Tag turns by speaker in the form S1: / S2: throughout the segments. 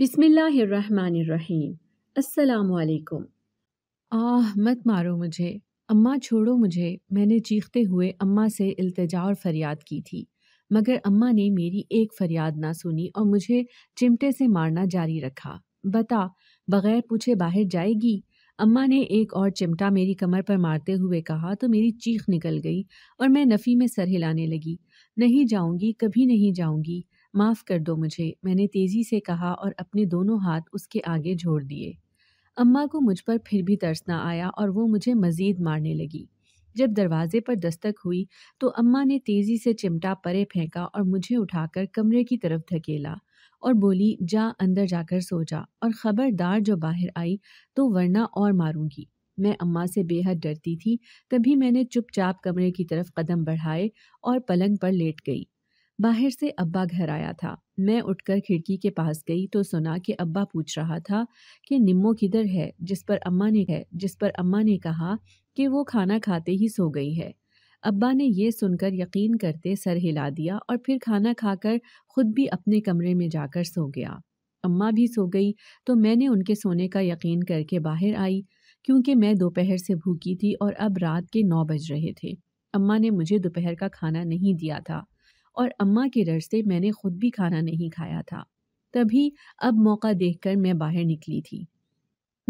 S1: अस्सलाम वालेकुम आह मत मारो मुझे अम्मा छोड़ो मुझे मैंने चीखते हुए अम्मा से अल्तजा और फरियाद की थी मगर अम्मा ने मेरी एक फरियाद ना सुनी और मुझे चिमटे से मारना जारी रखा बता बगैर पूछे बाहर जाएगी अम्मा ने एक और चिमटा मेरी कमर पर मारते हुए कहा तो मेरी चीख निकल गई और मैं नफ़ी में सर हिलाने लगी नहीं जाऊंगी कभी नहीं जाऊंगी माफ़ कर दो मुझे मैंने तेज़ी से कहा और अपने दोनों हाथ उसके आगे झोड़ दिए अम्मा को मुझ पर फिर भी तरसना आया और वो मुझे मज़ीद मारने लगी जब दरवाजे पर दस्तक हुई तो अम्मा ने तेज़ी से चिमटा परे फेंका और मुझे उठाकर कमरे की तरफ धकेला और बोली जा अंदर जाकर सो जा और ख़बरदार जो बाहर आई तो वरना और मारूंगी मैं अम्मा से बेहद डरती थी तभी मैंने चुपचाप कमरे की तरफ कदम बढ़ाए और पलंग पर लेट गई बाहर से अब्बा घर आया था मैं उठकर खिड़की के पास गई तो सुना कि अब्बा पूछ रहा था कि निम्मो किधर है जिस पर अम्मा ने है जिस पर अम्मा ने कहा कि वो खाना खाते ही सो गई है अब्बा ने यह सुनकर यकीन करते सर हिला दिया और फिर खाना खाकर खुद भी अपने कमरे में जाकर सो गया अम्मा भी सो गई तो मैंने उनके सोने का यकीन करके बाहर आई क्योंकि मैं दोपहर से भूखी थी और अब रात के नौ बज रहे थे अम्मा ने मुझे दोपहर का खाना नहीं दिया था और अम्मा के डर से मैंने खुद भी खाना नहीं खाया था तभी अब मौका देखकर मैं बाहर निकली थी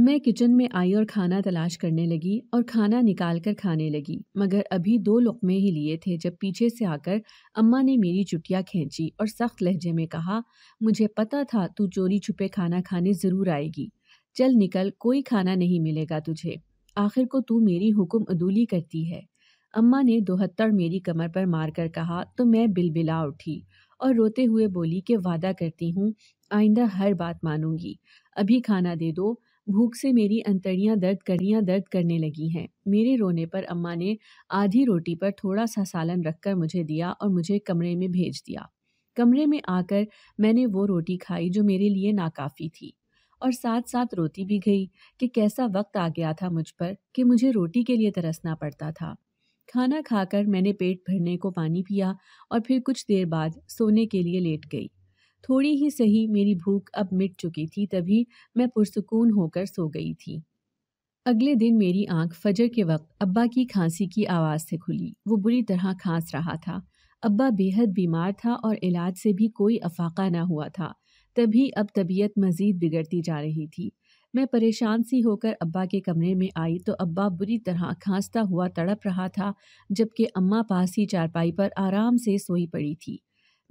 S1: मैं किचन में आई और खाना तलाश करने लगी और खाना निकाल कर खाने लगी मगर अभी दो लुकमे ही लिए थे जब पीछे से आकर अम्मा ने मेरी चुटिया खींची और सख्त लहजे में कहा मुझे पता था तू चोरी छुपे खाना खाने ज़रूर आएगी चल निकल कोई खाना नहीं मिलेगा तुझे आखिर को तू मेरी हुक्म अदूली करती है अम्मा ने दोहत्तर मेरी कमर पर मारकर कहा तो मैं बिलबिला उठी और रोते हुए बोली कि वादा करती हूँ आइंदा हर बात मानूंगी अभी खाना दे दो भूख से मेरी अंतड़ियाँ दर्द करियाँ दर्द करने लगी हैं मेरे रोने पर अम्मा ने आधी रोटी पर थोड़ा सा सालन रख कर मुझे दिया और मुझे कमरे में भेज दिया कमरे में आकर मैंने वो रोटी खाई जो मेरे लिए नाकाफ़ी थी और साथ साथ रोती भी गई कि कैसा वक्त आ गया था मुझ पर कि मुझे रोटी के लिए तरसना पड़ता था खाना खाकर मैंने पेट भरने को पानी पिया और फिर कुछ देर बाद सोने के लिए लेट गई थोड़ी ही सही मेरी भूख अब मिट चुकी थी तभी मैं पुरसकून होकर सो गई थी अगले दिन मेरी आंख फजर के वक्त अब्बा की खांसी की आवाज़ से खुली वो बुरी तरह खांस रहा था अब्बा बेहद बीमार था और इलाज से भी कोई अफाका ना हुआ था तभी अब तबीयत मज़ीद बिगड़ती जा रही थी मैं परेशान सी होकर अब्बा के कमरे में आई तो अब्बा बुरी तरह खांसता हुआ तड़प रहा था जबकि अम्मा पास ही चारपाई पर आराम से सोई पड़ी थी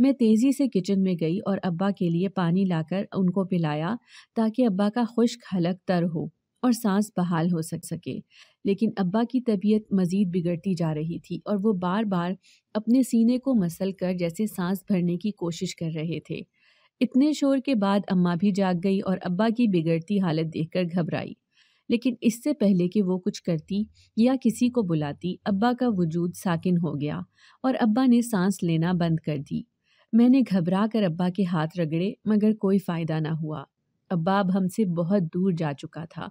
S1: मैं तेज़ी से किचन में गई और अब्बा के लिए पानी लाकर उनको पिलाया ताकि अब्बा का खुश्क हलक तर हो और सांस बहाल हो सक सके लेकिन अब्बा की तबीयत मज़ीद बिगड़ती जा रही थी और वो बार बार अपने सीने को मसल कर जैसे सांस भरने की कोशिश कर रहे थे इतने शोर के बाद अम्मा भी जाग गई और अब्बा की बिगड़ती हालत देखकर घबराई लेकिन इससे पहले कि वो कुछ करती या किसी को बुलाती अब्बा का वजूद साकिन हो गया और अब्बा ने सांस लेना बंद कर दी मैंने घबरा कर अब्बा के हाथ रगड़े मगर कोई फ़ायदा ना हुआ अब्बा अब हमसे बहुत दूर जा चुका था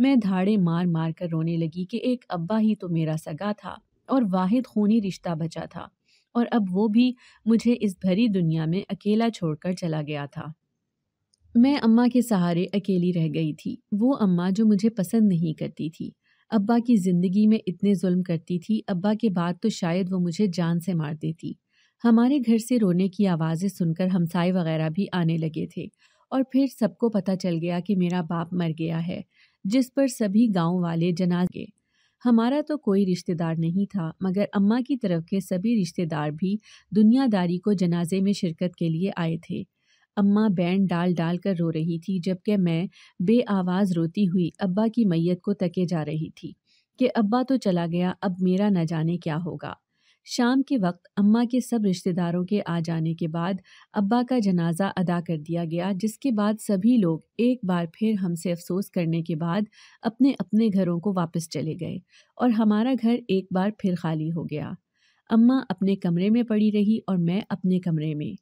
S1: मैं धाड़े मार मार कर रोने लगी कि एक अब्बा ही तो मेरा सगा था और वाहिद खूनी रिश्ता बचा था और अब वो भी मुझे इस भरी दुनिया में अकेला छोड़कर चला गया था मैं अम्मा के सहारे अकेली रह गई थी वो अम्मा जो मुझे पसंद नहीं करती थी अब्बा की ज़िंदगी में इतने जुल्म करती थी अब्बा के बाद तो शायद वो मुझे जान से मार देती हमारे घर से रोने की आवाज़ें सुनकर हमसाए वगैरह भी आने लगे थे और फिर सबको पता चल गया कि मेरा बाप मर गया है जिस पर सभी गांव वाले जनाजे हमारा तो कोई रिश्तेदार नहीं था मगर अम्मा की तरफ के सभी रिश्तेदार भी दुनियादारी को जनाजे में शिरकत के लिए आए थे अम्मा बैंड डाल डाल कर रो रही थी जबकि मैं बे आवाज़ रोती हुई अब्बा की मैयत को तके जा रही थी कि अब्बा तो चला गया अब मेरा न जाने क्या होगा शाम के वक्त अम्मा के सब रिश्तेदारों के आ जाने के बाद अब्बा का जनाजा अदा कर दिया गया जिसके बाद सभी लोग एक बार फिर हमसे अफसोस करने के बाद अपने अपने घरों को वापस चले गए और हमारा घर एक बार फिर खाली हो गया अम्मा अपने कमरे में पड़ी रही और मैं अपने कमरे में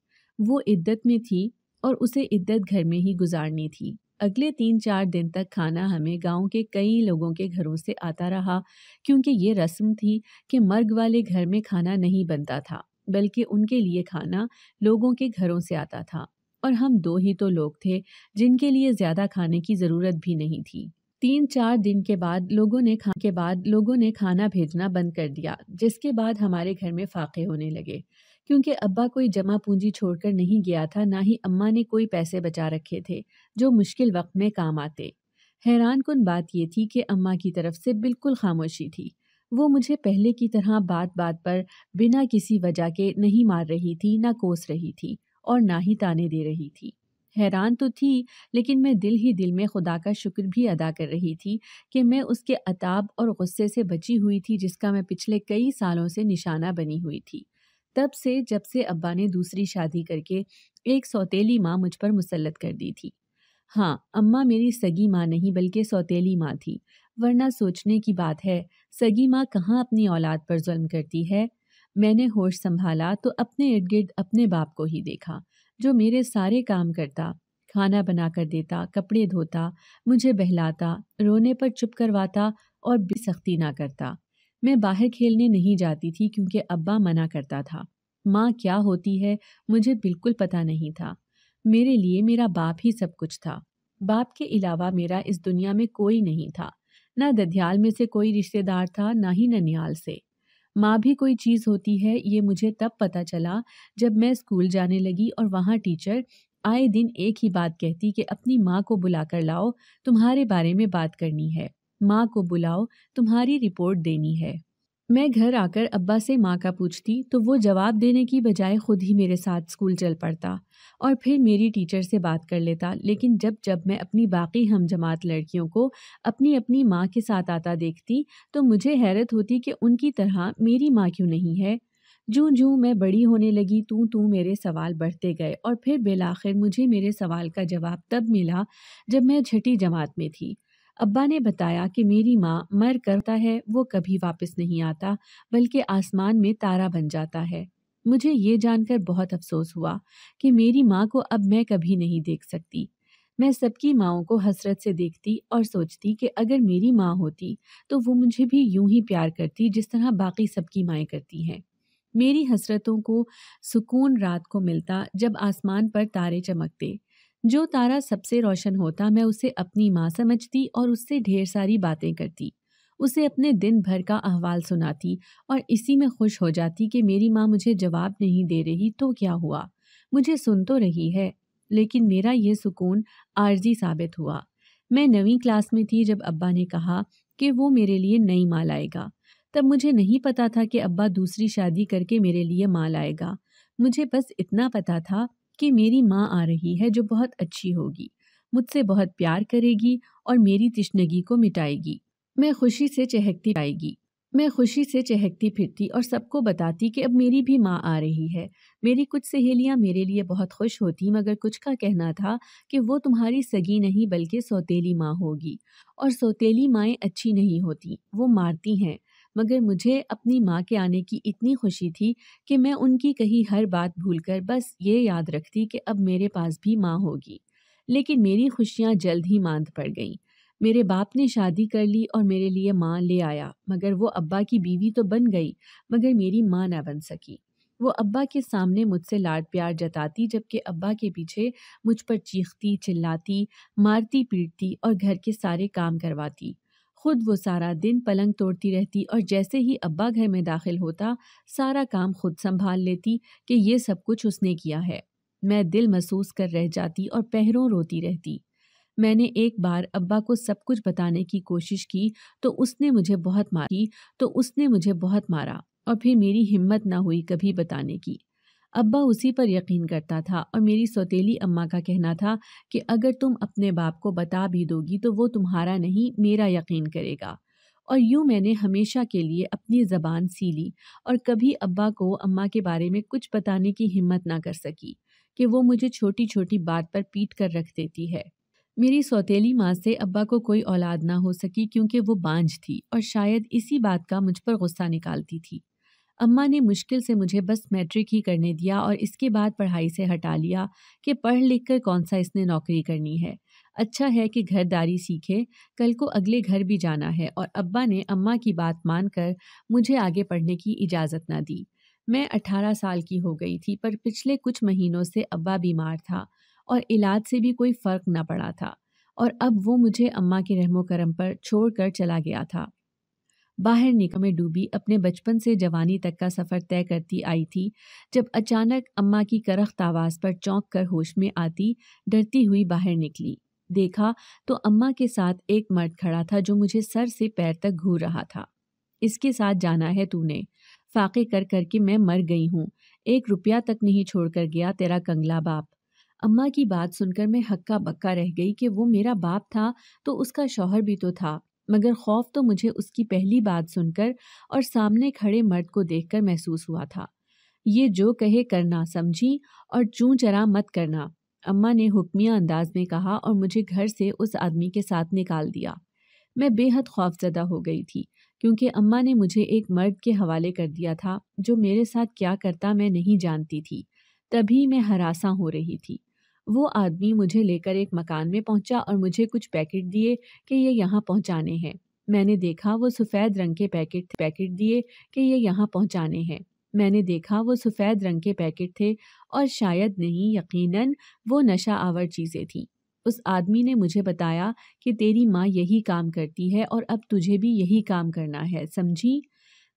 S1: वो इद्दत में थी और उसे इद्दत घर में ही गुजारनी थी अगले तीन चार दिन तक खाना हमें गांव के कई लोगों के घरों से आता रहा क्योंकि ये रस्म थी कि मर्ग वाले घर में खाना नहीं बनता था बल्कि उनके लिए खाना लोगों के घरों से आता था और हम दो ही तो लोग थे जिनके लिए ज़्यादा खाने की ज़रूरत भी नहीं थी तीन चार दिन के बाद लोगों ने खा के बाद लोगों ने खाना भेजना बंद कर दिया जिसके बाद हमारे घर में फाके होने लगे क्योंकि अब्बा कोई जमा पूंजी छोड़कर नहीं गया था ना ही अम्मा ने कोई पैसे बचा रखे थे जो मुश्किल वक्त में काम आते हैरान कन बात यह थी कि अम्मा की तरफ से बिल्कुल खामोशी थी वो मुझे पहले की तरह बात बात पर बिना किसी वजह के नहीं मार रही थी ना कोस रही थी और ना ही ताने दे रही थी हैरान तो थी लेकिन मैं दिल ही दिल में खुदा का शुक्र भी अदा कर रही थी कि मैं उसके अताब और गुस्से से बची हुई थी जिसका मैं पिछले कई सालों से निशाना बनी हुई थी तब से जब से अब्बा ने दूसरी शादी करके एक सौतेली माँ मुझ पर मुसलत कर दी थी हाँ अम्मा मेरी सगी माँ नहीं बल्कि सौतेली माँ थी वरना सोचने की बात है सगी माँ कहाँ अपनी औलाद पर जुल्म करती है मैंने होश संभाला तो अपने इर्द गिर्द अपने बाप को ही देखा जो मेरे सारे काम करता खाना बना कर देता कपड़े धोता मुझे बहलाता रोने पर चुप करवाता और बेसख्ती ना करता मैं बाहर खेलने नहीं जाती थी क्योंकि अब्बा मना करता था माँ क्या होती है मुझे बिल्कुल पता नहीं था मेरे लिए मेरा बाप ही सब कुछ था बाप के अलावा मेरा इस दुनिया में कोई नहीं था ना दध्याल में से कोई रिश्तेदार था ना ही ननियाल से माँ भी कोई चीज़ होती है ये मुझे तब पता चला जब मैं स्कूल जाने लगी और वहाँ टीचर आए दिन एक ही बात कहती कि अपनी माँ को बुला कर लाओ तुम्हारे बारे में बात करनी है माँ को बुलाओ तुम्हारी रिपोर्ट देनी है मैं घर आकर अब्बा से माँ का पूछती तो वो जवाब देने की बजाय खुद ही मेरे साथ स्कूल चल पड़ता और फिर मेरी टीचर से बात कर लेता लेकिन जब जब मैं अपनी बाकी हम जमात लड़कियों को अपनी अपनी माँ के साथ आता देखती तो मुझे हैरत होती कि उनकी तरह मेरी माँ क्यों नहीं है जूँ जूँ मैं बड़ी होने लगी तू तू मेरे सवाल बढ़ते गए और फिर बिलाखिर मुझे मेरे सवाल का जवाब तब मिला जब मैं छठी जमात में थी अब्बा ने बताया कि मेरी माँ मर करता है वो कभी वापस नहीं आता बल्कि आसमान में तारा बन जाता है मुझे ये जानकर बहुत अफसोस हुआ कि मेरी माँ को अब मैं कभी नहीं देख सकती मैं सबकी माओं को हसरत से देखती और सोचती कि अगर मेरी माँ होती तो वो मुझे भी यूं ही प्यार करती जिस तरह बाकी सबकी माएँ करती हैं मेरी हसरतों को सुकून रात को मिलता जब आसमान पर तारे चमकते जो तारा सबसे रोशन होता मैं उसे अपनी माँ समझती और उससे ढेर सारी बातें करती उसे अपने दिन भर का अहवाल सुनाती और इसी में खुश हो जाती कि मेरी माँ मुझे जवाब नहीं दे रही तो क्या हुआ मुझे सुन तो रही है लेकिन मेरा ये सुकून आर्जी साबित हुआ मैं नवी क्लास में थी जब अब्बा ने कहा कि वो मेरे लिए नई माँ लाएगा तब मुझे नहीं पता था कि अब्बा दूसरी शादी करके मेरे लिए माँ लाएगा मुझे बस इतना पता था कि मेरी माँ आ रही है जो बहुत अच्छी होगी मुझसे बहुत प्यार करेगी और मेरी तिश्नगी को मिटाएगी मैं खुशी से चहकती आएगी मैं खुशी से चहकती फिरती और सबको बताती कि अब मेरी भी माँ आ रही है मेरी कुछ सहेलियाँ मेरे लिए बहुत खुश होती मगर कुछ का कहना था कि वो तुम्हारी सगी नहीं बल्कि सौतेली माँ होगी और सौतेली माएँ अच्छी नहीं होती वो मारती हैं मगर मुझे अपनी माँ के आने की इतनी खुशी थी कि मैं उनकी कही हर बात भूलकर बस ये याद रखती कि अब मेरे पास भी माँ होगी लेकिन मेरी खुशियाँ जल्द ही मांद पड़ गईं मेरे बाप ने शादी कर ली और मेरे लिए माँ ले आया मगर वो अब्बा की बीवी तो बन गई मगर मेरी माँ ना बन सकी वो अब्बा के सामने मुझसे लाड प्यार जताती जबकि अब्बा के पीछे मुझ पर चीखती चिल्लाती मारती पीटती और घर के सारे काम करवाती खुद वो सारा दिन पलंग तोड़ती रहती और जैसे ही अब्बा घर में दाखिल होता सारा काम खुद संभाल लेती कि ये सब कुछ उसने किया है मैं दिल महसूस कर रह जाती और पहरों रोती रहती मैंने एक बार अब्बा को सब कुछ बताने की कोशिश की तो उसने मुझे बहुत मारी तो उसने मुझे बहुत मारा और फिर मेरी हिम्मत ना हुई कभी बताने की अब्बा उसी पर यकीन करता था और मेरी सौतेली अम्मा का कहना था कि अगर तुम अपने बाप को बता भी दोगी तो वो तुम्हारा नहीं मेरा यकीन करेगा और यूँ मैंने हमेशा के लिए अपनी ज़बान सी ली और कभी अब्बा को अम्मा के बारे में कुछ बताने की हिम्मत ना कर सकी कि वो मुझे छोटी छोटी बात पर पीट कर रख देती है मेरी सौतेली माँ से अब्बा को कोई औलाद ना हो सकी क्योंकि वो बांझ थी और शायद इसी बात का मुझ पर गुस्सा निकालती थी अम्मा ने मुश्किल से मुझे बस मैट्रिक ही करने दिया और इसके बाद पढ़ाई से हटा लिया कि पढ़ लिख कर कौन सा इसने नौकरी करनी है अच्छा है कि घरदारी सीखे कल को अगले घर भी जाना है और अब्बा ने अम्मा की बात मानकर मुझे आगे पढ़ने की इजाज़त ना दी मैं अठारह साल की हो गई थी पर पिछले कुछ महीनों से अब्बा बीमार था और इलाज से भी कोई फ़र्क ना पड़ा था और अब वो मुझे अम्मा के रहमो करम पर छोड़ कर चला गया था बाहर निकम में डूबी अपने बचपन से जवानी तक का सफ़र तय करती आई थी जब अचानक अम्मा की करख्त आवाज़ पर चौंक कर होश में आती डरती हुई बाहर निकली देखा तो अम्मा के साथ एक मर्द खड़ा था जो मुझे सर से पैर तक घूर रहा था इसके साथ जाना है तूने फाके कर करके मैं मर गई हूँ एक रुपया तक नहीं छोड़ कर गया तेरा कंगला बाप अम्मा की बात सुनकर मैं हक्का बक्का रह गई कि वो मेरा बाप था तो उसका शौहर भी तो था मगर खौफ तो मुझे उसकी पहली बात सुनकर और सामने खड़े मर्द को देखकर महसूस हुआ था ये जो कहे करना समझी और चू चरा मत करना अम्मा ने हुक्मिया अंदाज में कहा और मुझे घर से उस आदमी के साथ निकाल दिया मैं बेहद खौफजदा हो गई थी क्योंकि अम्मा ने मुझे एक मर्द के हवाले कर दिया था जो मेरे साथ क्या करता मैं नहीं जानती थी तभी मैं हरासा हो रही थी वो आदमी मुझे लेकर एक मकान में पहुंचा और मुझे कुछ पैकेट दिए कि ये यहाँ पहुँचाने हैं मैंने देखा वो सफ़ेद रंग के पैकेट पैकेट दिए कि ये यहाँ पहुँचाने हैं मैंने देखा वो सफ़ेद रंग के पैकेट थे और शायद नहीं यकीनन वो नशा आवर चीज़ें थीं उस आदमी ने मुझे बताया कि तेरी माँ यही काम करती है और अब तुझे भी यही काम करना है समझी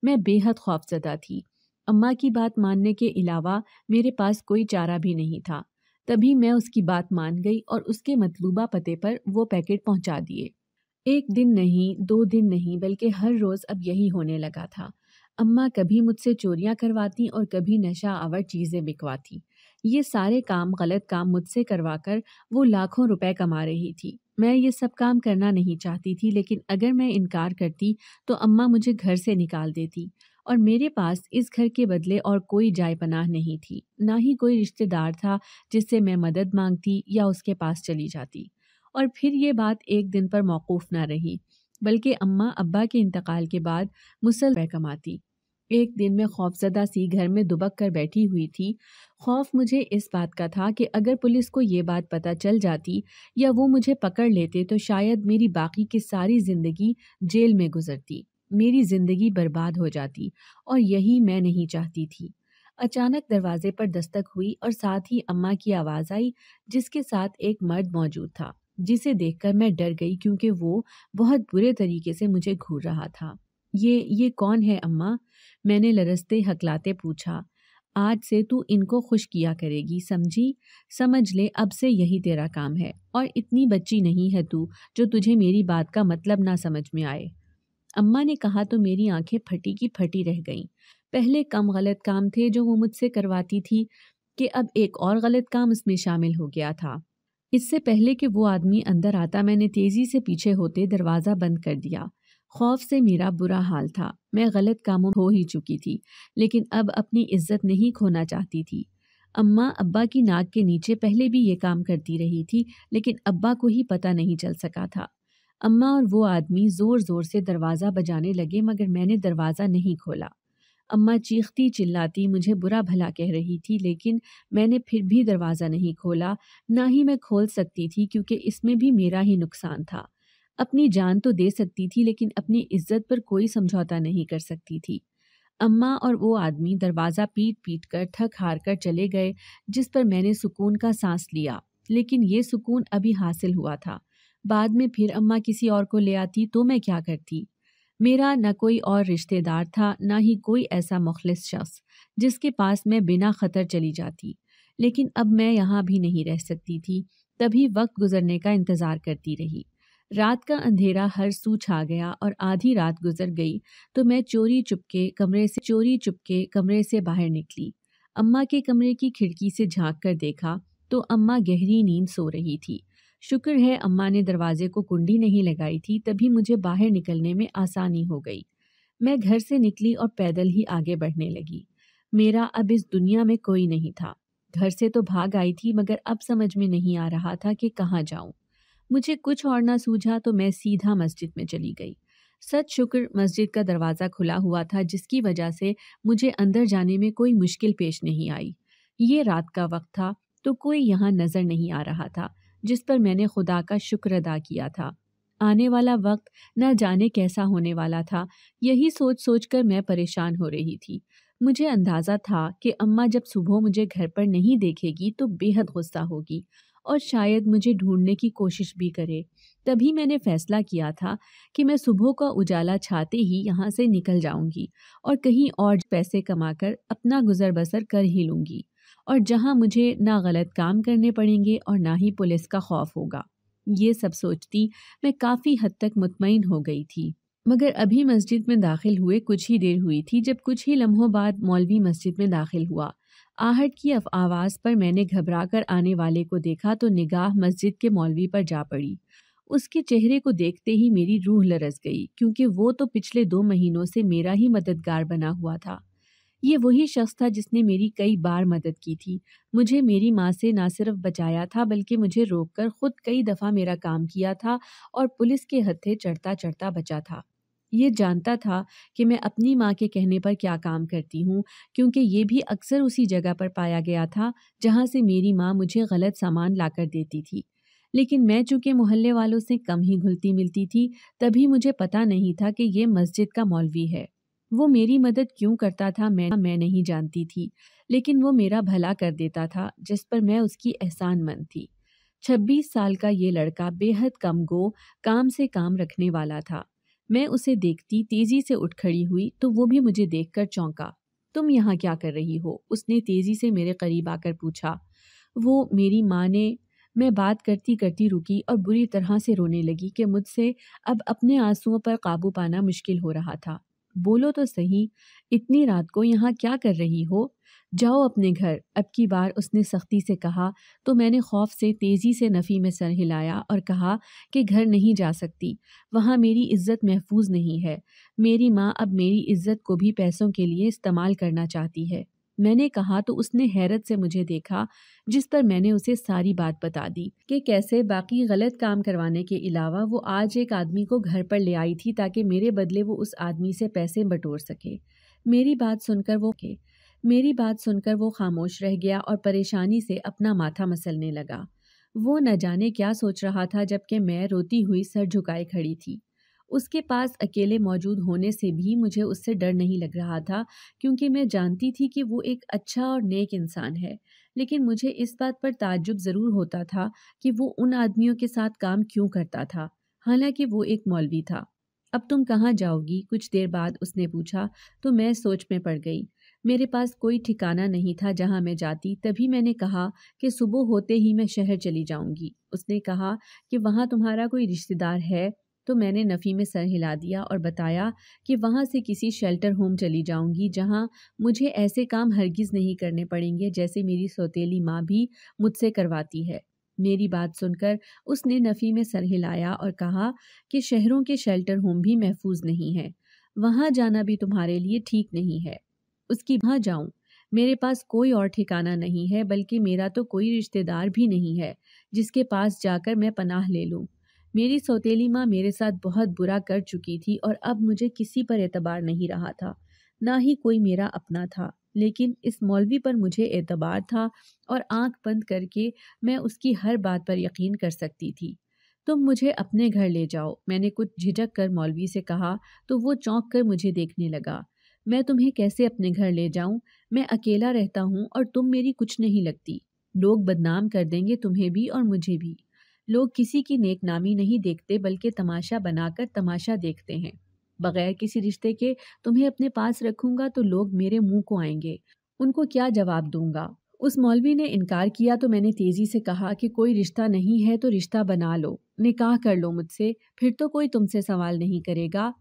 S1: मैं बेहद खौफजदा थी अम्मा की बात मानने के अलावा मेरे पास कोई चारा भी नहीं था तभी मैं उसकी बात मान गई और उसके मतलूबा पते पर वो पैकेट पहुंचा दिए एक दिन नहीं दो दिन नहीं बल्कि हर रोज़ अब यही होने लगा था अम्मा कभी मुझसे चोरियां करवाती और कभी नशा आवर चीज़ें बिकवाती ये सारे काम गलत काम मुझसे करवा कर वो लाखों रुपए कमा रही थी मैं ये सब काम करना नहीं चाहती थी लेकिन अगर मैं इनकार करती तो अम्मा मुझे घर से निकाल देती और मेरे पास इस घर के बदले और कोई जाय पनाह नहीं थी ना ही कोई रिश्तेदार था जिससे मैं मदद मांगती या उसके पास चली जाती और फिर ये बात एक दिन पर मौकूफ़ ना रही बल्कि अम्मा अब्बा के इंतकाल के बाद मुसल कमाती एक दिन मैं खौफजदा सी घर में दुबक कर बैठी हुई थी खौफ मुझे इस बात का था कि अगर पुलिस को ये बात पता चल जाती या वो मुझे पकड़ लेते तो शायद मेरी बाकी की सारी ज़िंदगी जेल में गुजरती मेरी ज़िंदगी बर्बाद हो जाती और यही मैं नहीं चाहती थी अचानक दरवाजे पर दस्तक हुई और साथ ही अम्मा की आवाज़ आई जिसके साथ एक मर्द मौजूद था जिसे देखकर मैं डर गई क्योंकि वो बहुत बुरे तरीके से मुझे घूर रहा था ये ये कौन है अम्मा मैंने लरसते हकलाते पूछा आज से तू इनको खुश किया करेगी समझी समझ ले अब से यही तेरा काम है और इतनी बच्ची नहीं है तू जो तुझे मेरी बात का मतलब ना समझ में आए अम्मा ने कहा तो मेरी आंखें फटी की फटी रह गईं पहले कम गलत काम थे जो वो मुझसे करवाती थी कि अब एक और गलत काम उसमें शामिल हो गया था इससे पहले कि वो आदमी अंदर आता मैंने तेज़ी से पीछे होते दरवाज़ा बंद कर दिया खौफ से मेरा बुरा हाल था मैं गलत कामों हो ही चुकी थी लेकिन अब अपनी इज्जत नहीं खोना चाहती थी अम्मा अब्बा की नाक के नीचे पहले भी ये काम करती रही थी लेकिन अब्बा को ही पता नहीं चल सका था अम्मा और वो आदमी ज़ोर ज़ोर से दरवाज़ा बजाने लगे मगर मैंने दरवाज़ा नहीं खोला अम्मा चीखती चिल्लाती मुझे बुरा भला कह रही थी लेकिन मैंने फिर भी दरवाज़ा नहीं खोला ना ही मैं खोल सकती थी क्योंकि इसमें भी मेरा ही नुकसान था अपनी जान तो दे सकती थी लेकिन अपनी इज्जत पर कोई समझौता नहीं कर सकती थी अम्मा और वो आदमी दरवाज़ा पीट पीट कर थक हार कर चले गए जिस पर मैंने सुकून का सांस लिया लेकिन ये सुकून अभी हासिल हुआ था बाद में फिर अम्मा किसी और को ले आती तो मैं क्या करती मेरा न कोई और रिश्तेदार था ना ही कोई ऐसा मुखलिस शख्स जिसके पास मैं बिना ख़तर चली जाती लेकिन अब मैं यहाँ भी नहीं रह सकती थी तभी वक्त गुजरने का इंतज़ार करती रही रात का अंधेरा हर सू छा गया और आधी रात गुजर गई तो मैं चोरी चुपके कमरे से चोरी चुपके कमरे से बाहर निकली अम्मा के कमरे की खिड़की से झांक कर देखा तो अम्मा गहरी नींद सो रही थी शुक्र है अम्मा ने दरवाजे को कुंडी नहीं लगाई थी तभी मुझे बाहर निकलने में आसानी हो गई मैं घर से निकली और पैदल ही आगे बढ़ने लगी मेरा अब इस दुनिया में कोई नहीं था घर से तो भाग आई थी मगर अब समझ में नहीं आ रहा था कि कहाँ जाऊँ मुझे कुछ और ना सूझा तो मैं सीधा मस्जिद में चली गई सच शुक्र मस्जिद का दरवाज़ा खुला हुआ था जिसकी वजह से मुझे अंदर जाने में कोई मुश्किल पेश नहीं आई ये रात का वक्त था तो कोई यहाँ नज़र नहीं आ रहा था जिस पर मैंने खुदा का शुक्र अदा किया था आने वाला वक्त न जाने कैसा होने वाला था यही सोच सोच कर मैं परेशान हो रही थी मुझे अंदाज़ा था कि अम्मा जब सुबह मुझे घर पर नहीं देखेगी तो बेहद गुस्सा होगी और शायद मुझे ढूंढने की कोशिश भी करे तभी मैंने फ़ैसला किया था कि मैं सुबह का उजाला छाते ही यहाँ से निकल जाऊँगी और कहीं और पैसे कमाकर अपना गुज़र बसर कर ही लूँगी और जहाँ मुझे ना गलत काम करने पड़ेंगे और ना ही पुलिस का खौफ होगा ये सब सोचती मैं काफ़ी हद तक मुतमिन हो गई थी मगर अभी मस्जिद में दाखिल हुए कुछ ही देर हुई थी जब कुछ ही लम्हों बाद मौलवी मस्जिद में दाखिल हुआ आहट की आवाज़ पर मैंने घबरा कर आने वाले को देखा तो निगाह मस्जिद के मौलवी पर जा पड़ी उसके चेहरे को देखते ही मेरी रूह लरस गई क्योंकि वो तो पिछले दो महीनों से मेरा ही मददगार बना हुआ था ये वही शख्स था जिसने मेरी कई बार मदद की थी मुझे मेरी माँ से ना सिर्फ बचाया था बल्कि मुझे रोककर खुद कई दफ़ा मेरा काम किया था और पुलिस के हत्थे चढ़ता चढ़ता बचा था ये जानता था कि मैं अपनी माँ के कहने पर क्या काम करती हूँ क्योंकि ये भी अक्सर उसी जगह पर पाया गया था जहाँ से मेरी माँ मुझे गलत सामान लाकर देती थी लेकिन मैं चूँकि मोहल्ले वालों से कम ही घुलती मिलती थी तभी मुझे पता नहीं था कि ये मस्जिद का मौलवी है वो मेरी मदद क्यों करता था मैं मैं नहीं जानती थी लेकिन वो मेरा भला कर देता था जिस पर मैं उसकी एहसान मंद थी छब्बीस साल का ये लड़का बेहद कम गो काम से काम रखने वाला था मैं उसे देखती तेज़ी से उठ खड़ी हुई तो वो भी मुझे देख चौंका तुम यहाँ क्या कर रही हो उसने तेज़ी से मेरे करीब आकर पूछा वो मेरी माँ ने मैं बात करती करती रुकी और बुरी तरह से रोने लगी कि मुझसे अब अपने आंसुओं पर काबू पाना मुश्किल हो रहा था बोलो तो सही इतनी रात को यहाँ क्या कर रही हो जाओ अपने घर अब की बार उसने सख्ती से कहा तो मैंने खौफ से तेज़ी से नफ़ी में सर हिलाया और कहा कि घर नहीं जा सकती वहाँ मेरी इज्जत महफूज नहीं है मेरी माँ अब मेरी इज्जत को भी पैसों के लिए इस्तेमाल करना चाहती है मैंने कहा तो उसने हैरत से मुझे देखा जिस पर मैंने उसे सारी बात बता दी कि कैसे बाकी गलत काम करवाने के अलावा वो आज एक आदमी को घर पर ले आई थी ताकि मेरे बदले वो उस आदमी से पैसे बटोर सके मेरी बात सुनकर वो के मेरी बात सुनकर वो खामोश रह गया और परेशानी से अपना माथा मसलने लगा वो न जाने क्या सोच रहा था जबकि मैं रोती हुई सर झुकाए खड़ी थी उसके पास अकेले मौजूद होने से भी मुझे उससे डर नहीं लग रहा था क्योंकि मैं जानती थी कि वो एक अच्छा और नेक इंसान है लेकिन मुझे इस बात पर ताज्जुब ज़रूर होता था कि वो उन आदमियों के साथ काम क्यों करता था हालांकि वो एक मौलवी था अब तुम कहाँ जाओगी कुछ देर बाद उसने पूछा तो मैं सोच में पड़ गई मेरे पास कोई ठिकाना नहीं था जहाँ मैं जाती तभी मैंने कहा कि सुबह होते ही मैं शहर चली जाऊँगी उसने कहा कि वहाँ तुम्हारा कोई रिश्तेदार है तो मैंने नफ़ी में सर हिला दिया और बताया कि वहाँ से किसी शेल्टर होम चली जाऊँगी जहाँ मुझे ऐसे काम हरगिज़ नहीं करने पड़ेंगे जैसे मेरी सौतीली माँ भी मुझसे करवाती है मेरी बात सुनकर उसने नफ़ी में सर हिलाया और कहा कि शहरों के शेल्टर होम भी महफूज नहीं है वहाँ जाना भी तुम्हारे लिए ठीक नहीं है उसकी वहाँ जाऊँ मेरे पास कोई और ठिकाना नहीं है बल्कि मेरा तो कोई रिश्तेदार भी नहीं है जिसके पास जाकर मैं पनाह ले लूँ मेरी सौतेली माँ मेरे साथ बहुत बुरा कर चुकी थी और अब मुझे किसी पर एतबार नहीं रहा था ना ही कोई मेरा अपना था लेकिन इस मौलवी पर मुझे एतबार था और आंख बंद करके मैं उसकी हर बात पर यकीन कर सकती थी तुम मुझे अपने घर ले जाओ मैंने कुछ झिझक कर मौलवी से कहा तो वो चौंक कर मुझे देखने लगा मैं तुम्हें कैसे अपने घर ले जाऊं मैं अकेला रहता हूं और तुम मेरी कुछ नहीं लगती लोग बदनाम कर देंगे तुम्हें भी और मुझे भी लोग किसी की नेकनामी नहीं देखते बल्कि तमाशा बनाकर तमाशा देखते हैं बगैर किसी रिश्ते के तुम्हें अपने पास रखूंगा तो लोग मेरे मुंह को आएंगे उनको क्या जवाब दूंगा उस मौलवी ने इनकार किया तो मैंने तेज़ी से कहा कि कोई रिश्ता नहीं है तो रिश्ता बना लो निकाह कर लो मुझसे फिर तो कोई तुमसे सवाल नहीं करेगा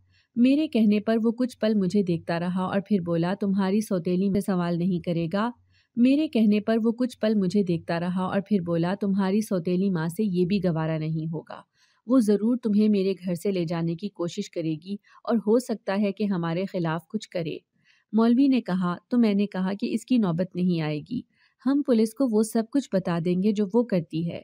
S1: मेरे कहने पर वो कुछ पल मुझे देखता रहा और फिर बोला तुम्हारी सौतेली में सवाल नहीं करेगा मेरे कहने पर वो कुछ पल मुझे देखता रहा और फिर बोला तुम्हारी सौतेली माँ से ये भी गवारा नहीं होगा वो ज़रूर तुम्हें मेरे घर से ले जाने की कोशिश करेगी और हो सकता है कि हमारे खिलाफ कुछ करे मौलवी ने कहा तो मैंने कहा कि इसकी नौबत नहीं आएगी हम पुलिस को वो सब कुछ बता देंगे जो वो करती है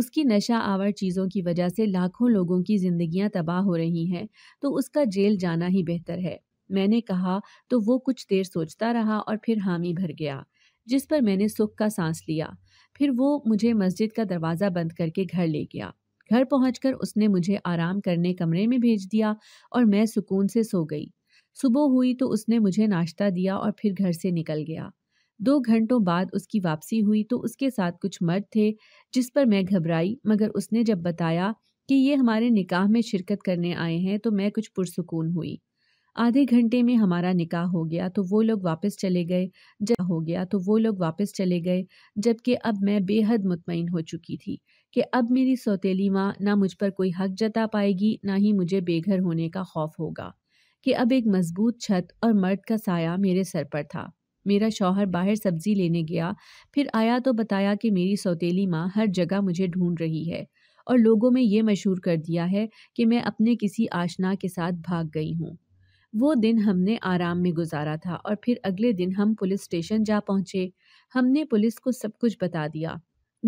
S1: उसकी नशा आवर चीज़ों की वजह से लाखों लोगों की ज़िंदगियां तबाह हो रही हैं तो उसका जेल जाना ही बेहतर है मैंने कहा तो वो कुछ देर सोचता रहा और फिर हामी भर गया जिस पर मैंने सुख का सांस लिया फिर वो मुझे मस्जिद का दरवाज़ा बंद करके घर ले गया घर पहुँच उसने मुझे आराम करने कमरे में भेज दिया और मैं सुकून से सो गई सुबह हुई तो उसने मुझे नाश्ता दिया और फिर घर से निकल गया दो घंटों बाद उसकी वापसी हुई तो उसके साथ कुछ मर्द थे जिस पर मैं घबराई मगर उसने जब बताया कि ये हमारे निकाह में शिरकत करने आए हैं तो मैं कुछ पुरसकून हुई आधे घंटे में हमारा निकाह हो गया तो वो लोग वापस चले गए जब हो गया तो वो लोग वापस चले गए जबकि अब मैं बेहद मुतमिन हो चुकी थी कि अब मेरी सौतेली माँ ना मुझ पर कोई हक जता पाएगी ना ही मुझे बेघर होने का खौफ होगा कि अब एक मजबूत छत और मर्द का साया मेरे सर पर था मेरा शौहर बाहर सब्जी लेने गया फिर आया तो बताया कि मेरी सौतेली माँ हर जगह मुझे ढूंढ रही है और लोगों में ये मशहूर कर दिया है कि मैं अपने किसी आशना के साथ भाग गई हूँ वो दिन हमने आराम में गुजारा था और फिर अगले दिन हम पुलिस स्टेशन जा पहुंचे हमने पुलिस को सब कुछ बता दिया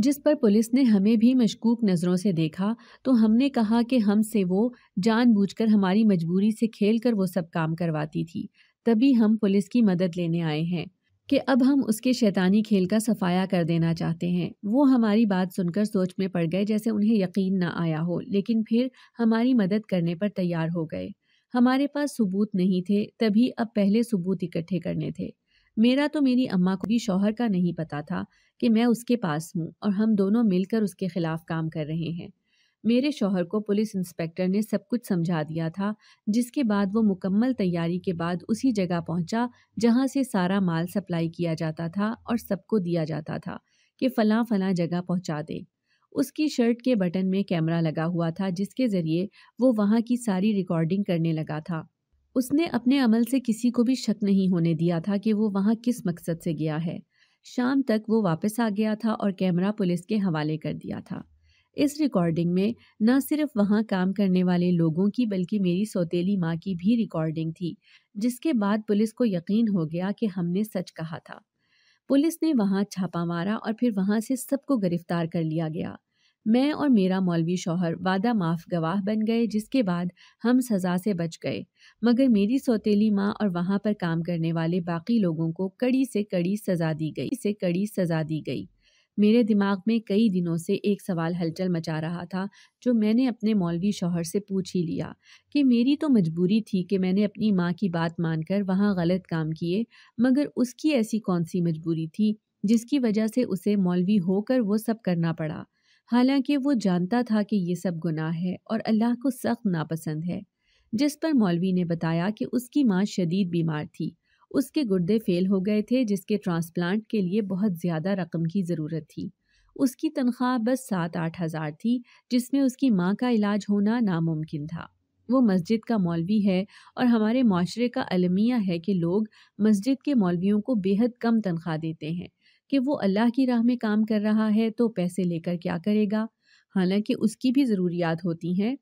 S1: जिस पर पुलिस ने हमें भी मशकूक नज़रों से देखा तो हमने कहा कि हमसे वो जानबूझकर हमारी मजबूरी से खेल कर वो सब काम करवाती थी तभी हम पुलिस की मदद लेने आए हैं कि अब हम उसके शैतानी खेल का सफाया कर देना चाहते हैं वो हमारी बात सुनकर सोच में पड़ गए जैसे उन्हें यकीन ना आया हो लेकिन फिर हमारी मदद करने पर तैयार हो गए हमारे पास सबूत नहीं थे तभी अब पहले सबूत इकट्ठे करने थे मेरा तो मेरी अम्मा को भी शौहर का नहीं पता था कि मैं उसके पास हूँ और हम दोनों मिलकर उसके खिलाफ काम कर रहे हैं मेरे शौहर को पुलिस इंस्पेक्टर ने सब कुछ समझा दिया था जिसके बाद वो मुकम्मल तैयारी के बाद उसी जगह पहुंचा जहां से सारा माल सप्लाई किया जाता था और सबको दिया जाता था कि फ़लाँ फ़लाँ जगह पहुंचा दे उसकी शर्ट के बटन में कैमरा लगा हुआ था जिसके ज़रिए वो वहाँ की सारी रिकॉर्डिंग करने लगा था उसने अपने अमल से किसी को भी शक नहीं होने दिया था कि वो वहाँ किस मकसद से गया है शाम तक वो वापस आ गया था और कैमरा पुलिस के हवाले कर दिया था इस रिकॉर्डिंग में न सिर्फ वहाँ काम करने वाले लोगों की बल्कि मेरी सौतेली माँ की भी रिकॉर्डिंग थी जिसके बाद पुलिस को यकीन हो गया कि हमने सच कहा था पुलिस ने वहाँ छापा मारा और फिर वहाँ से सबको गिरफ्तार कर लिया गया मैं और मेरा मौलवी शौहर वादा माफ गवाह बन गए जिसके बाद हम सज़ा से बच गए मगर मेरी सौतेली माँ और वहाँ पर काम करने वाले बाकी लोगों को कड़ी से कड़ी सज़ा दी गई से कड़ी सज़ा दी गई मेरे दिमाग में कई दिनों से एक सवाल हलचल मचा रहा था जो मैंने अपने मौलवी शौहर से पूछ ही लिया कि मेरी तो मजबूरी थी कि मैंने अपनी माँ की बात मानकर वहाँ गलत काम किए मगर उसकी ऐसी कौन सी मजबूरी थी जिसकी वजह से उसे मौलवी होकर वो सब करना पड़ा हालांकि वो जानता था कि ये सब गुनाह है और अल्लाह को सख्त नापसंद है जिस पर मौलवी ने बताया कि उसकी माँ शदीद बीमार थी उसके गुर्दे फेल हो गए थे जिसके ट्रांसप्लांट के लिए बहुत ज़्यादा रकम की ज़रूरत थी उसकी तनख्वाह बस सात आठ हज़ार थी जिसमें उसकी माँ का इलाज होना नामुमकिन था वो मस्जिद का मौलवी है और हमारे माशरे का अलमिया है कि लोग मस्जिद के मौलवियों को बेहद कम तनख्वाह देते हैं कि वो अल्लाह की राह में काम कर रहा है तो पैसे लेकर क्या करेगा हालांकि उसकी भी ज़रूरियात होती हैं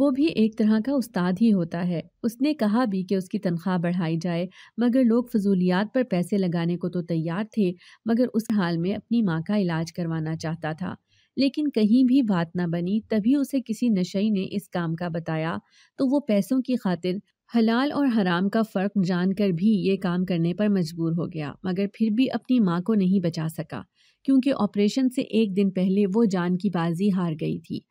S1: वो भी एक तरह का उस्ताद ही होता है उसने कहा भी कि उसकी तनख्वाह बढ़ाई जाए मगर लोग फजूलियात पर पैसे लगाने को तो तैयार थे मगर उस हाल में अपनी माँ का इलाज करवाना चाहता था लेकिन कहीं भी बात ना बनी तभी उसे किसी नशई ने इस काम का बताया तो वो पैसों की खातिर हलाल और हराम का फ़र्क जानकर भी ये काम करने पर मजबूर हो गया मगर फिर भी अपनी माँ को नहीं बचा सका क्योंकि ऑपरेशन से एक दिन पहले वो जान की बाजी हार गई थी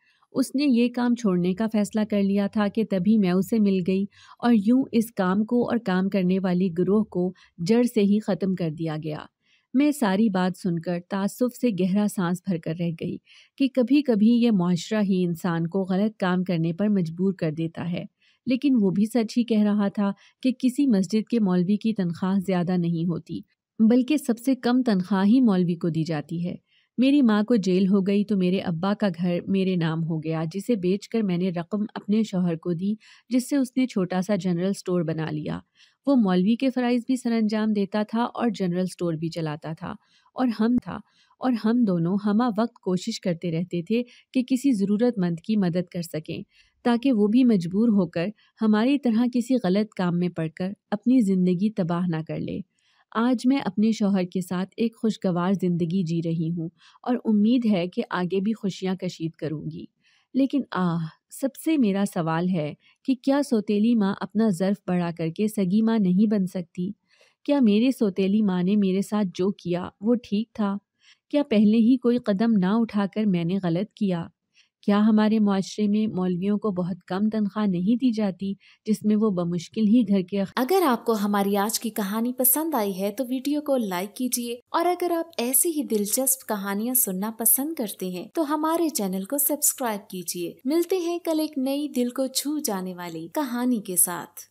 S1: उसने ये काम छोड़ने का फ़ैसला कर लिया था कि तभी मैं उसे मिल गई और यूं इस काम को और काम करने वाली ग्रोह को जड़ से ही ख़त्म कर दिया गया मैं सारी बात सुनकर तासुफ से गहरा सांस भर कर रह गई कि कभी कभी यह माशरा ही इंसान को गलत काम करने पर मजबूर कर देता है लेकिन वो भी सच ही कह रहा था कि किसी मस्जिद के मौलवी की तनख्वाह ज़्यादा नहीं होती बल्कि सबसे कम तनख्वाह ही मौलवी को दी जाती है मेरी माँ को जेल हो गई तो मेरे अब्बा का घर मेरे नाम हो गया जिसे बेचकर मैंने रकम अपने शोहर को दी जिससे उसने छोटा सा जनरल स्टोर बना लिया वो मौलवी के फ़राइज़ भी सरंजाम देता था और जनरल स्टोर भी चलाता था और हम था और हम दोनों हमा वक्त कोशिश करते रहते थे कि किसी ज़रूरतमंद की मदद कर सकें ताकि वो भी मजबूर होकर हमारी तरह किसी गलत काम में पड़कर अपनी ज़िंदगी तबाह ना कर ले आज मैं अपने शोहर के साथ एक खुशगवार ज़िंदगी जी रही हूँ और उम्मीद है कि आगे भी खुशियाँ कशीद करूँगी लेकिन आह सबसे मेरा सवाल है कि क्या सोतीली माँ अपना ज़र्फ़ बढ़ा करके सगी माँ नहीं बन सकती क्या मेरे सोतीली माँ ने मेरे साथ जो किया वो ठीक था क्या पहले ही कोई कदम ना उठाकर मैंने गलत किया क्या हमारे माशरे में मौलवियों को बहुत कम तनख्वाह नहीं दी जाती जिसमें वो बमुश्किल ही घर के अगर आपको हमारी आज की कहानी पसंद आई है तो वीडियो को लाइक कीजिए और अगर आप ऐसी ही दिलचस्प कहानियाँ सुनना पसंद करते हैं तो हमारे चैनल को सब्सक्राइब कीजिए मिलते हैं कल एक नई दिल को छू जाने वाली कहानी के साथ